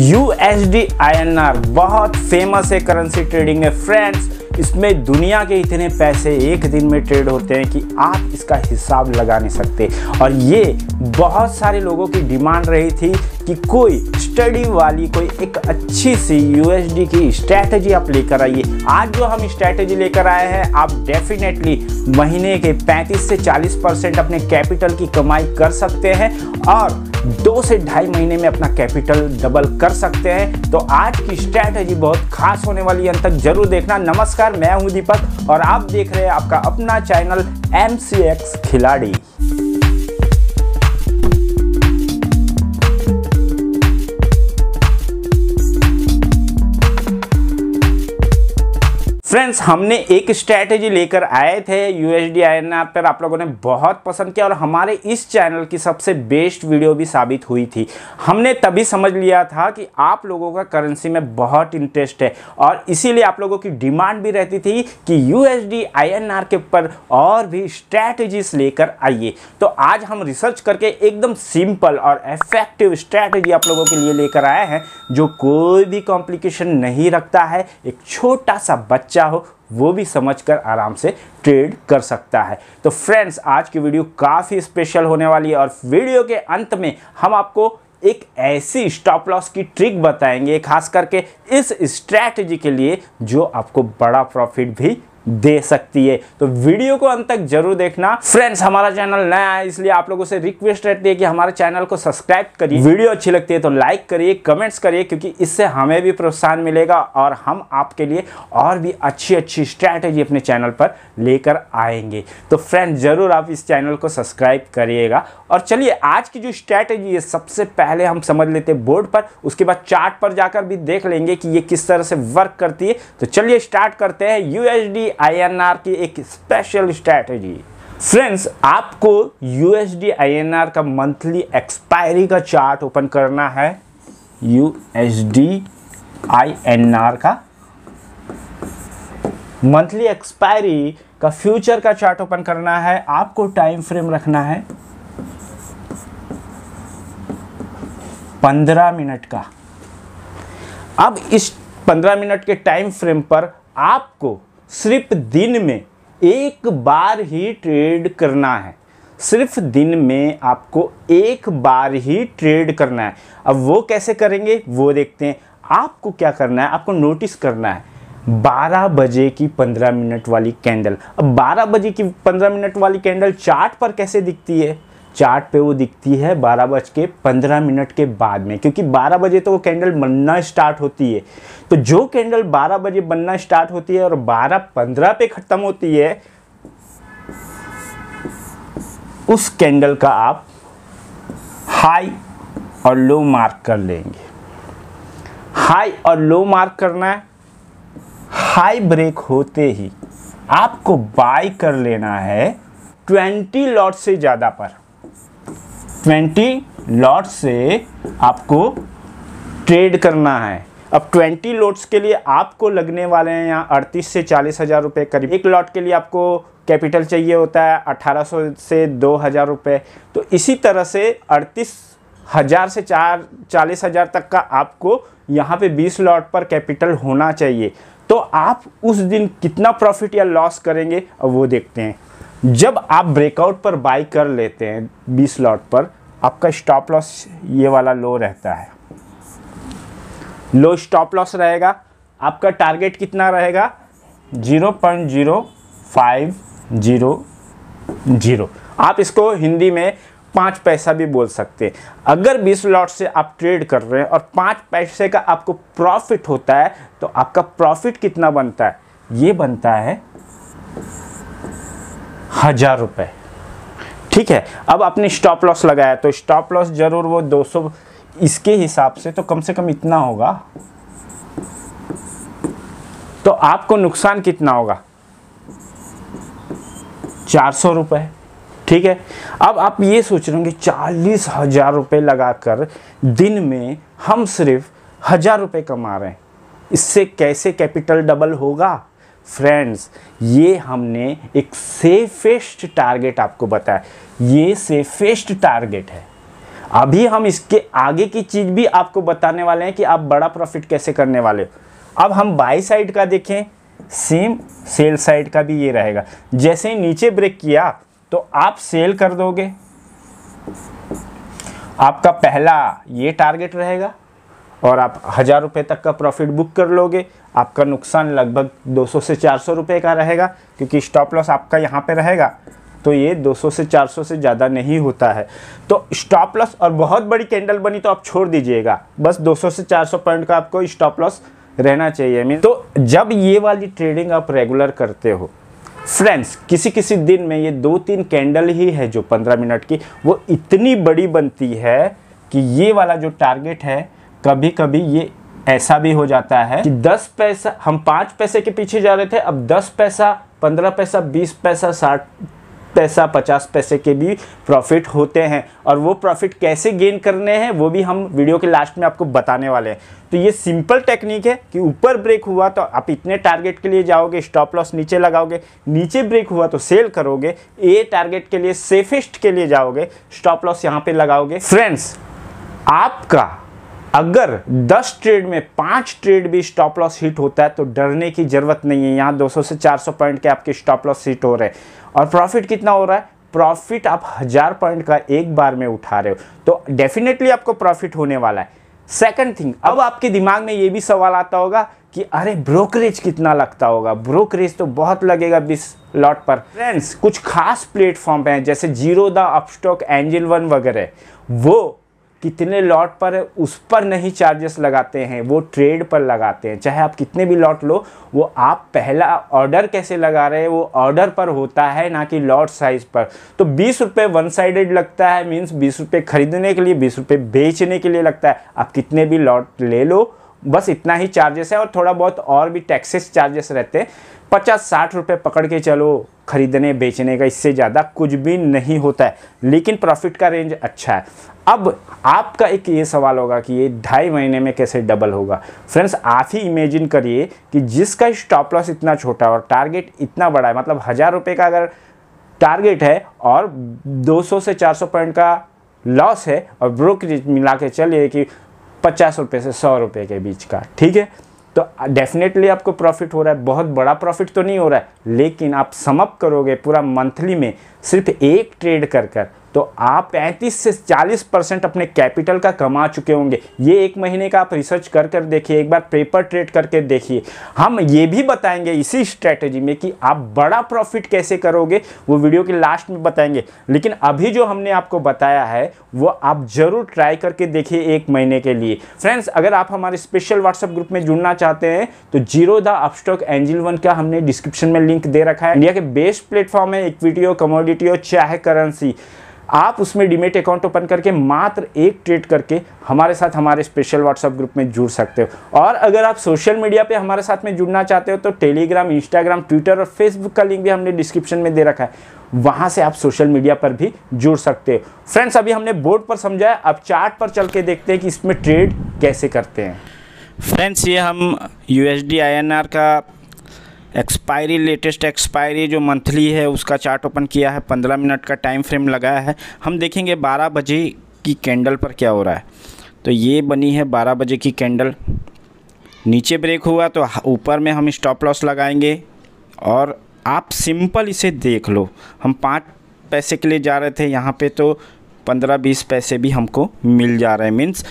you S D I N R बहुत famous है currency trading में फ्रेंड्स इसमें दुनिया के इतने पैसे एक दिन में ट्रेड होते हैं कि आप इसका हिसाब लगा नहीं सकते और ये बहुत सारे लोगों की डिमांड रही थी कि कोई स्टडी वाली कोई एक अच्छी सी यूएसडी की स्ट्रैटेजी आप लेकर आइए आज जो हम स्ट्रैटेजी लेकर आए हैं आप डेफिनेटली महीने के 35 से 40 परसेंट अपने कैपिटल की कमाई कर सकते हैं और दो से ढाई महीने में अपना कैपिटल डबल कर सकते हैं तो आज की स्ट्रैटेजी बहुत खास होने वाली है अंत तक जरूर देखना नमस्कार मैं हूं दीपक और आप देख रहे हैं आपका अपना चैनल एम खिलाड़ी फ्रेंड्स हमने एक स्ट्रैटेजी लेकर आए थे U S D I N पर आप लोगों ने बहुत पसंद किया और हमारे इस चैनल की सबसे बेस्ट वीडियो भी साबित हुई थी हमने तभी समझ लिया था कि आप लोगों का करेंसी में बहुत इंटरेस्ट है और इसीलिए आप लोगों की डिमांड भी रहती थी कि U S D I N R के ऊपर और भी स्ट्रैटेजीज लेकर आइए तो आज हम रिसर्च करके एकदम सिंपल और इफेक्टिव स्ट्रैटेजी आप लोगों के लिए लेकर आए हैं जो कोई भी कॉम्प्लिकेशन नहीं रखता है एक छोटा सा बच्चा हो वो भी समझकर आराम से ट्रेड कर सकता है तो फ्रेंड्स आज की वीडियो काफ़ी स्पेशल होने वाली है और वीडियो के अंत में हम आपको एक ऐसी स्टॉप लॉस की ट्रिक बताएंगे खास करके इस स्ट्रैटेजी के लिए जो आपको बड़ा प्रॉफिट भी दे सकती है तो वीडियो को अंत तक जरूर देखना फ्रेंड्स हमारा चैनल नया है इसलिए आप लोगों से रिक्वेस्ट रहती है कि हमारे चैनल को सब्सक्राइब करिए वीडियो अच्छी लगती है तो लाइक करिए कमेंट्स करिए क्योंकि इससे हमें भी प्रोत्साहन मिलेगा और हम आपके लिए और भी अच्छी अच्छी स्ट्रैटेजी अपने चैनल पर लेकर आएंगे तो फ्रेंड जरूर आप इस चैनल को सब्सक्राइब करिएगा और चलिए आज की जो स्ट्रैटेजी है सबसे पहले हम समझ लेते हैं बोर्ड पर उसके बाद चार्ट पर जाकर भी देख लेंगे कि ये किस तरह से वर्क करती है तो चलिए स्टार्ट करते हैं यूएसडी आईएनआर की एक स्पेशल स्ट्रैटेजी फ्रेंड्स आपको यूएसडी आईएनआर का मंथली एक्सपायरी का चार्ट ओपन करना है यूएसडी आईएनआर का मंथली एक्सपायरी का फ्यूचर का चार्ट ओपन करना है आपको टाइम फ्रेम रखना है पंद्रह मिनट का अब इस पंद्रह मिनट के टाइम फ्रेम पर आपको सिर्फ दिन में एक बार ही ट्रेड करना है सिर्फ दिन में आपको एक बार ही ट्रेड करना है अब वो कैसे करेंगे वो देखते हैं आपको क्या करना है आपको नोटिस करना है 12 बजे की 15 मिनट वाली कैंडल अब 12 बजे की 15 मिनट वाली कैंडल चार्ट पर कैसे दिखती है चार्ट पे वो दिखती है बारह बज के पंद्रह मिनट के बाद में क्योंकि बारह बजे तो वो कैंडल बनना स्टार्ट होती है तो जो कैंडल बारह बजे बनना स्टार्ट होती है और बारह पंद्रह पे ख़त्म होती है उस कैंडल का आप हाई और लो मार्क कर लेंगे हाई और लो मार्क करना है हाई ब्रेक होते ही आपको बाय कर लेना है ट्वेंटी लॉट से ज़्यादा पर ट्वेंटी लॉट से आपको ट्रेड करना है अब 20 लॉट्स के लिए आपको लगने वाले हैं यहाँ अड़तीस से चालीस हज़ार रुपये करीब एक लॉट के लिए आपको कैपिटल चाहिए होता है 1800 से दो हज़ार रुपये तो इसी तरह से अड़तीस हज़ार से चार चालीस हज़ार तक का आपको यहाँ पे 20 लॉट पर कैपिटल होना चाहिए तो आप उस दिन कितना प्रॉफिट या लॉस करेंगे अब वो देखते हैं जब आप ब्रेकआउट पर बाई कर लेते हैं 20 लॉट पर आपका स्टॉप लॉस ये वाला लो रहता है लो स्टॉप लॉस रहेगा आपका टारगेट कितना रहेगा zero point zero five zero zero आप इसको हिंदी में पाँच पैसा भी बोल सकते हैं अगर बीस लॉट से आप ट्रेड कर रहे हैं और पाँच पैसे का आपको प्रॉफिट होता है तो आपका प्रॉफिट कितना बनता है ये बनता है हज़ार रुपए ठीक है अब आपने स्टॉप लॉस लगाया तो स्टॉप लॉस जरूर वो 200 इसके हिसाब से तो कम से कम इतना होगा तो आपको नुकसान कितना होगा चार सौ रुपए ठीक है अब आप ये सोच रहे होंगे चालीस हजार रुपए लगाकर दिन में हम सिर्फ हजार रुपए कमा रहे हैं इससे कैसे कैपिटल डबल होगा फ्रेंड्स ये हमने एक सेफेस्ट टारगेट आपको बताया ये सेफेस्ट टारगेट है अभी हम इसके आगे की चीज़ भी आपको बताने वाले हैं कि आप बड़ा प्रॉफिट कैसे करने वाले हो अब हम बाई साइड का देखें सेम सेल साइड का भी ये रहेगा जैसे ही नीचे ब्रेक किया तो आप सेल कर दोगे आपका पहला ये टारगेट रहेगा और आप हज़ार रुपये तक का प्रॉफिट बुक कर लोगे आपका नुकसान लगभग 200 से 400 रुपये का रहेगा क्योंकि स्टॉप लॉस आपका यहाँ पे रहेगा तो ये 200 से 400 से ज़्यादा नहीं होता है तो स्टॉप लॉस और बहुत बड़ी कैंडल बनी तो आप छोड़ दीजिएगा बस 200 से 400 पॉइंट का आपको स्टॉप लॉस रहना चाहिए मीन तो जब ये वाली ट्रेडिंग आप रेगुलर करते हो फ्रेंड्स किसी किसी दिन में ये दो तीन कैंडल ही है जो पंद्रह मिनट की वो इतनी बड़ी बनती है कि ये वाला जो टारगेट है कभी कभी ये ऐसा भी हो जाता है कि दस पैसा हम पाँच पैसे के पीछे जा रहे थे अब दस पैसा पंद्रह पैसा बीस पैसा साठ पैसा पचास पैसे के भी प्रॉफिट होते हैं और वो प्रॉफिट कैसे गेन करने हैं वो भी हम वीडियो के लास्ट में आपको बताने वाले हैं तो ये सिंपल टेक्निक है कि ऊपर ब्रेक हुआ तो आप इतने टारगेट के लिए जाओगे स्टॉप लॉस नीचे लगाओगे नीचे ब्रेक हुआ तो सेल करोगे ए टारगेट के लिए सेफेस्ट के लिए जाओगे स्टॉप लॉस यहाँ पे लगाओगे फ्रेंड्स आपका अगर 10 ट्रेड में पांच ट्रेड भी स्टॉप लॉस हिट होता है तो डरने की जरूरत नहीं है यहां 200 से 400 पॉइंट के आपके स्टॉप लॉस हिट हो रहे हैं और प्रॉफिट कितना हो रहा है प्रॉफिट आप हजार पॉइंट का एक बार में उठा रहे हो तो डेफिनेटली आपको प्रॉफिट होने वाला है सेकंड थिंग अब आपके दिमाग में यह भी सवाल आता होगा कि अरे ब्रोकरेज कितना लगता होगा ब्रोकरेज तो बहुत लगेगा बीस लॉट पर फ्रेंड्स कुछ खास प्लेटफॉर्म हैं जैसे Zerodha Upstox Angel One वगैरह वो कितने लॉट पर है उस पर नहीं चार्जेस लगाते हैं वो ट्रेड पर लगाते हैं चाहे आप कितने भी लॉट लो वो आप पहला ऑर्डर कैसे लगा रहे हैं वो ऑर्डर पर होता है ना कि लॉट साइज पर तो बीस रुपये वन साइडेड लगता है मीन्स बीस रुपये खरीदने के लिए बीस रुपये बेचने के लिए लगता है आप कितने भी लॉट ले लो बस इतना ही चार्जेस है और थोड़ा बहुत और भी टैक्सेस चार्जेस रहते हैं पचास साठ रुपये पकड़ के चलो खरीदने बेचने का इससे ज़्यादा कुछ भी नहीं होता है लेकिन प्रॉफिट का रेंज अच्छा है अब आपका एक ये सवाल होगा कि ये ढाई महीने में कैसे डबल होगा फ्रेंड्स आप ही इमेजिन करिए कि जिसका स्टॉप लॉस इतना छोटा है और टारगेट इतना बड़ा है मतलब हज़ार रुपये का अगर टारगेट है और 200 से 400 पॉइंट का लॉस है और ब्रोकरेज मिला के चलिए कि पचास रुपये से सौ रुपये के बीच का ठीक है तो डेफिनेटली आपको प्रॉफिट हो रहा है बहुत बड़ा प्रॉफिट तो नहीं हो रहा है लेकिन आप समअप करोगे पूरा मंथली में सिर्फ एक ट्रेड कर कर तो आप 35 से 40 परसेंट अपने कैपिटल का कमा चुके होंगे ये एक महीने का आप रिसर्च कर कर देखिए एक बार पेपर ट्रेड करके देखिए हम ये भी बताएंगे इसी स्ट्रेटजी में कि आप बड़ा प्रॉफिट कैसे करोगे वो वीडियो के लास्ट में बताएंगे लेकिन अभी जो हमने आपको बताया है वो आप ज़रूर ट्राई करके देखिए एक महीने के लिए फ्रेंड्स अगर आप हमारे स्पेशल व्हाट्सएप ग्रुप में जुड़ना चाहते हैं तो Zerodha Upstox Angel One का हमने डिस्क्रिप्शन में लिंक दे रखा है इंडिया के बेस्ट प्लेटफॉर्म है इक्विटी हो कमोडिटी हो चाहे करेंसी आप उसमें डिमेट अकाउंट ओपन करके मात्र एक ट्रेड करके हमारे साथ हमारे स्पेशल व्हाट्सएप ग्रुप में जुड़ सकते हो और अगर आप सोशल मीडिया पे हमारे साथ में जुड़ना चाहते हो तो टेलीग्राम इंस्टाग्राम ट्विटर और फेसबुक का लिंक भी हमने डिस्क्रिप्शन में दे रखा है वहां से आप सोशल मीडिया पर भी जुड़ सकते हो फ्रेंड्स अभी हमने बोर्ड पर समझाया अब चार्ट पर चल के देखते हैं कि इसमें ट्रेड कैसे करते हैं फ्रेंड्स ये हम यू एस का एक्सपायरी लेटेस्ट एक्सपायरी जो मंथली है उसका चार्ट ओपन किया है पंद्रह मिनट का टाइम फ्रेम लगाया है हम देखेंगे बारह बजे की कैंडल पर क्या हो रहा है तो ये बनी है बारह बजे की कैंडल नीचे ब्रेक हुआ तो ऊपर में हम स्टॉप लॉस लगाएंगे और आप सिंपल इसे देख लो हम पाँच पैसे के लिए जा रहे थे यहाँ पे तो पंद्रह बीस पैसे भी हमको मिल जा रहे हैं मीन्स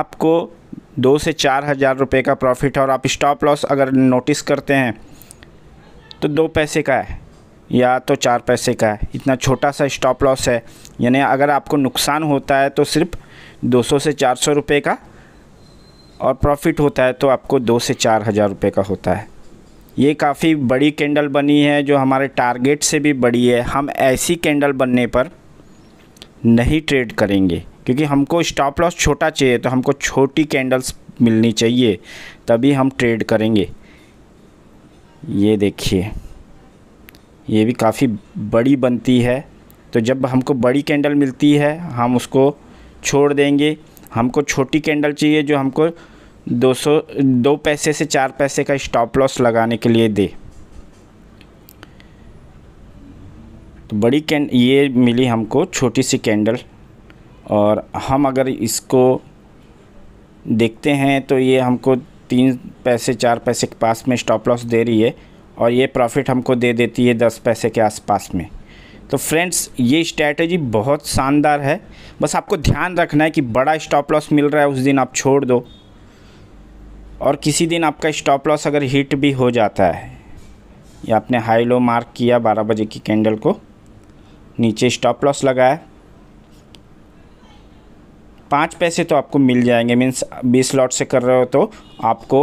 आपको दो से चार हज़ार रुपये का प्रॉफिट है और आप स्टॉप लॉस अगर नोटिस करते हैं तो दो पैसे का है या तो चार पैसे का है इतना छोटा सा स्टॉप लॉस है यानी अगर आपको नुकसान होता है तो सिर्फ 200 से 400 रुपए का और प्रॉफिट होता है तो आपको दो से चार हज़ार रुपये का होता है ये काफ़ी बड़ी कैंडल बनी है जो हमारे टारगेट से भी बड़ी है हम ऐसी कैंडल बनने पर नहीं ट्रेड करेंगे क्योंकि हमको स्टॉप लॉस छोटा चाहिए तो हमको छोटी कैंडल्स मिलनी चाहिए तभी हम ट्रेड करेंगे ये देखिए ये भी काफ़ी बड़ी बनती है तो जब हमको बड़ी कैंडल मिलती है हम उसको छोड़ देंगे हमको छोटी कैंडल चाहिए जो हमको 200 दो पैसे से चार पैसे का स्टॉप लॉस लगाने के लिए दे तो बड़ी कैंड ये मिली हमको छोटी सी कैंडल और हम अगर इसको देखते हैं तो ये हमको तीन पैसे चार पैसे के पास में स्टॉप लॉस दे रही है और ये प्रॉफिट हमको दे देती है दस पैसे के आसपास में तो फ्रेंड्स ये स्ट्रैटेजी बहुत शानदार है बस आपको ध्यान रखना है कि बड़ा स्टॉप लॉस मिल रहा है उस दिन आप छोड़ दो और किसी दिन आपका स्टॉप लॉस अगर हिट भी हो जाता है या आपने हाई लो मार्क किया बारह बजे की कैंडल को नीचे स्टॉप लॉस लगाया पाँच पैसे तो आपको मिल जाएंगे मीन्स बीस लॉट से कर रहे हो तो आपको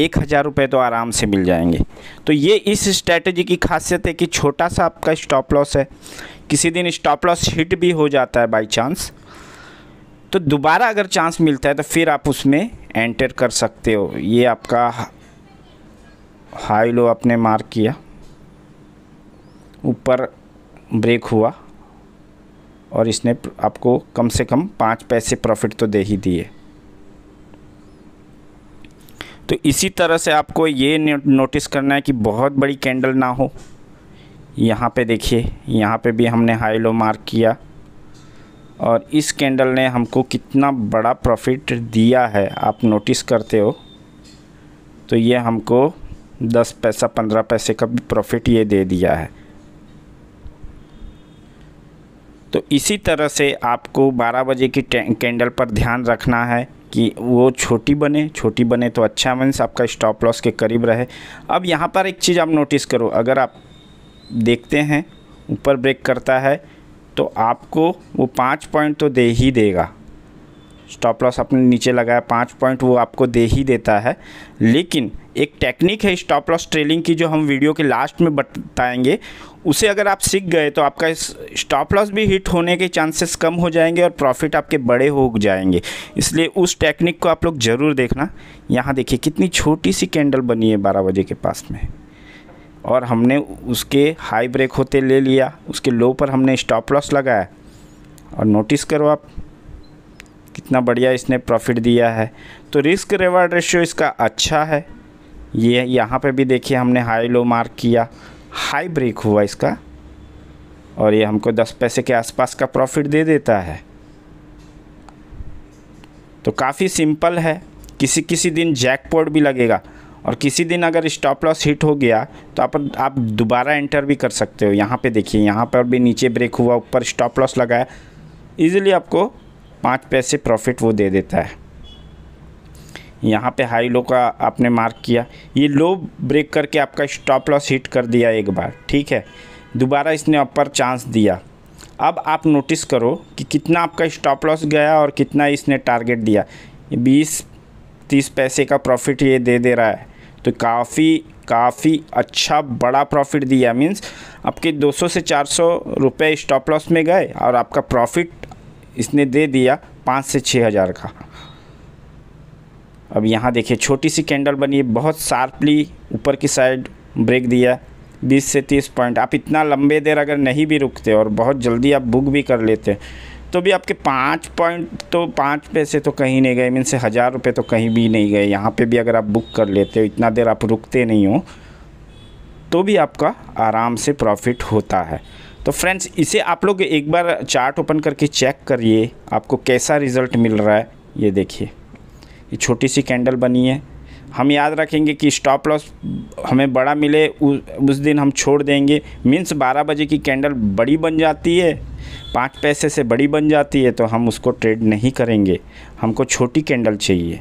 एक हज़ार रुपये तो आराम से मिल जाएंगे तो ये इस स्ट्रैटेजी की खासियत है कि छोटा सा आपका स्टॉप लॉस है किसी दिन स्टॉप लॉस हिट भी हो जाता है बाई चांस तो दोबारा अगर चांस मिलता है तो फिर आप उसमें एंटर कर सकते हो ये आपका हाई लो आपने मार्क किया ऊपर ब्रेक हुआ और इसने आपको कम से कम पाँच पैसे प्रॉफिट तो दे ही दिए तो इसी तरह से आपको ये नोटिस करना है कि बहुत बड़ी कैंडल ना हो यहाँ पे देखिए यहाँ पे भी हमने हाई लो मार्क किया और इस कैंडल ने हमको कितना बड़ा प्रॉफिट दिया है आप नोटिस करते हो तो ये हमको दस पैसा पंद्रह पैसे का भी प्रॉफिट ये दे दिया है तो इसी तरह से आपको 12 बजे की कैंडल पर ध्यान रखना है कि वो छोटी बने छोटी बने तो अच्छा मीन्स आपका स्टॉप लॉस के करीब रहे अब यहाँ पर एक चीज़ आप नोटिस करो अगर आप देखते हैं ऊपर ब्रेक करता है तो आपको वो पाँच पॉइंट तो दे ही देगा स्टॉप लॉस आपने नीचे लगाया पाँच पॉइंट वो आपको दे ही देता है लेकिन एक टेक्निक है स्टॉप लॉस ट्रेलिंग की जो हम वीडियो के लास्ट में बताएंगे उसे अगर आप सीख गए तो आपका स्टॉप लॉस भी हिट होने के चांसेस कम हो जाएंगे और प्रॉफिट आपके बड़े हो जाएंगे इसलिए उस टेक्निक को आप लोग ज़रूर देखना यहाँ देखिए कितनी छोटी सी कैंडल बनी है बारह बजे के पास में और हमने उसके हाई ब्रेक होते ले लिया उसके लो पर हमने स्टॉप लॉस लगाया और नोटिस करो आप कितना बढ़िया इसने प्रॉफिट दिया है तो रिस्क रिवार्ड रेशियो इसका अच्छा है ये यहाँ पे भी देखिए हमने हाई लो मार्क किया हाई ब्रेक हुआ इसका और ये हमको दस पैसे के आसपास का प्रॉफिट दे देता है तो काफ़ी सिंपल है किसी किसी दिन जैकपॉट भी लगेगा और किसी दिन अगर स्टॉप लॉस हिट हो गया तो आप आप दोबारा एंटर भी कर सकते हो यहाँ पे देखिए यहाँ पर भी नीचे ब्रेक हुआ ऊपर स्टॉप लॉस लगाया इजीली आपको पाँच पैसे प्रॉफिट वो दे देता है यहाँ पे हाई लो का आपने मार्क किया ये लो ब्रेक करके आपका स्टॉप लॉस हिट कर दिया एक बार ठीक है दोबारा इसने अपर चांस दिया अब आप नोटिस करो कि कितना आपका स्टॉप लॉस गया और कितना इसने टारगेट दिया बीस तीस पैसे का प्रॉफिट ये दे दे रहा है तो काफ़ी काफ़ी अच्छा बड़ा प्रॉफिट दिया मीन्स आपके 200 से 400 रुपए स्टॉप लॉस में गए और आपका प्रॉफिट इसने दे दिया पाँच से छः हज़ार का अब यहाँ देखिए छोटी सी कैंडल बनी बहुत शार्पली ऊपर की साइड ब्रेक दिया 20 से 30 पॉइंट आप इतना लंबे देर अगर नहीं भी रुकते और बहुत जल्दी आप बुक भी कर लेते तो भी आपके पाँच पॉइंट तो पाँच पैसे तो कहीं नहीं गए मीन से हज़ार रुपये तो कहीं भी नहीं गए यहाँ पे भी अगर आप बुक कर लेते हो इतना देर आप रुकते नहीं हो तो भी आपका आराम से प्रॉफिट होता है तो फ्रेंड्स इसे आप लोग एक बार चार्ट ओपन करके चेक करिए आपको कैसा रिज़ल्ट मिल रहा है ये देखिए ये छोटी सी कैंडल बनी है हम याद रखेंगे कि स्टॉप लॉस हमें बड़ा मिले उस दिन हम छोड़ देंगे मीन्स 12 बजे की कैंडल बड़ी बन जाती है पाँच पैसे से बड़ी बन जाती है तो हम उसको ट्रेड नहीं करेंगे हमको छोटी कैंडल चाहिए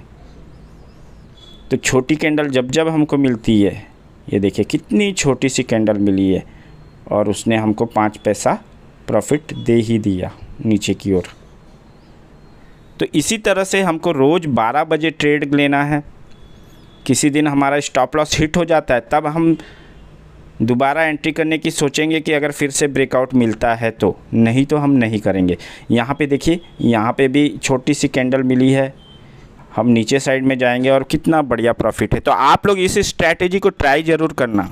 तो छोटी कैंडल जब जब हमको मिलती है ये देखिए कितनी छोटी सी कैंडल मिली है और उसने हमको पाँच पैसा प्रॉफिट दे ही दिया नीचे की ओर तो इसी तरह से हमको रोज़ बारह बजे ट्रेड लेना है किसी दिन हमारा स्टॉप लॉस हिट हो जाता है तब हम दोबारा एंट्री करने की सोचेंगे कि अगर फिर से ब्रेकआउट मिलता है तो नहीं तो हम नहीं करेंगे यहाँ पे देखिए यहाँ पे भी छोटी सी कैंडल मिली है हम नीचे साइड में जाएंगे और कितना बढ़िया प्रॉफिट है तो आप लोग इस स्ट्रैटेजी को ट्राई ज़रूर करना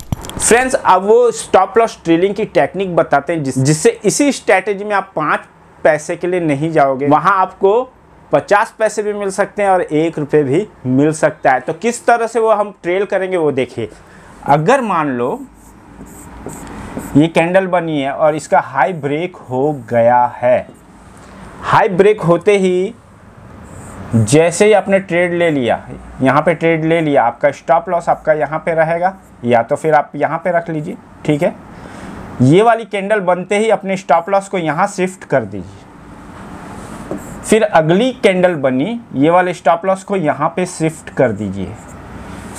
फ्रेंड्स अब वो स्टॉप लॉस ट्रेलिंग की टेक्निक बताते हैं जिस, जिससे इसी स्ट्रैटेजी में आप पाँच पैसे के लिए नहीं जाओगे वहाँ आपको पचास पैसे भी मिल सकते हैं और एक रुपये भी मिल सकता है तो किस तरह से वो हम ट्रेल करेंगे वो देखिए अगर मान लो ये कैंडल बनी है और इसका हाई ब्रेक हो गया है हाई ब्रेक होते ही जैसे ही आपने ट्रेड ले लिया यहाँ पे ट्रेड ले लिया आपका स्टॉप लॉस आपका यहाँ पे रहेगा या तो फिर आप यहाँ पे रख लीजिए ठीक है ये वाली कैंडल बनते ही अपने स्टॉप लॉस को यहाँ शिफ्ट कर दीजिए फिर अगली कैंडल बनी ये वाले स्टॉप लॉस को यहाँ पे शिफ्ट कर दीजिए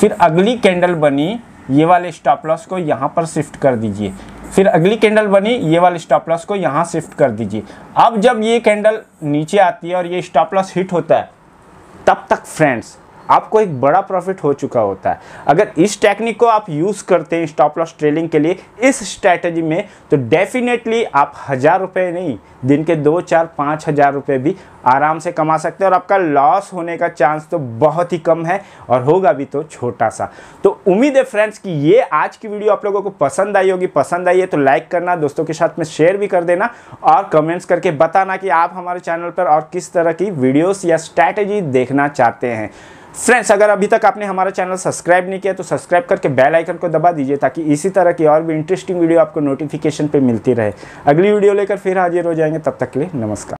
फिर अगली कैंडल बनी ये वाले स्टॉप लॉस को यहाँ पर शिफ्ट कर दीजिए फिर अगली कैंडल बनी ये वाले स्टॉप लॉस को यहाँ शिफ्ट कर दीजिए अब जब ये कैंडल नीचे आती है और ये स्टॉप लॉस हिट होता है तब तक फ्रेंड्स आपको एक बड़ा प्रॉफिट हो चुका होता है अगर इस टेक्निक को आप यूज़ करते हैं स्टॉप लॉस ट्रेलिंग के लिए इस स्ट्रैटेजी में तो डेफिनेटली आप हज़ार रुपये नहीं दिन के दो चार पाँच हज़ार रुपये भी आराम से कमा सकते हैं और आपका लॉस होने का चांस तो बहुत ही कम है और होगा भी तो छोटा सा तो उम्मीद है फ्रेंड्स कि ये आज की वीडियो आप लोगों को पसंद आई होगी पसंद आई है तो लाइक करना दोस्तों के साथ में शेयर भी कर देना और कमेंट्स करके बताना कि आप हमारे चैनल पर और किस तरह की वीडियोस या स्ट्रैटेजी देखना चाहते हैं फ्रेंड्स अगर अभी तक आपने हमारा चैनल सब्सक्राइब नहीं किया तो सब्सक्राइब करके बेल आइकन को दबा दीजिए ताकि इसी तरह की और भी इंटरेस्टिंग वीडियो आपको नोटिफिकेशन पे मिलती रहे अगली वीडियो लेकर फिर हाजिर हो जाएंगे तब तक के लिए नमस्कार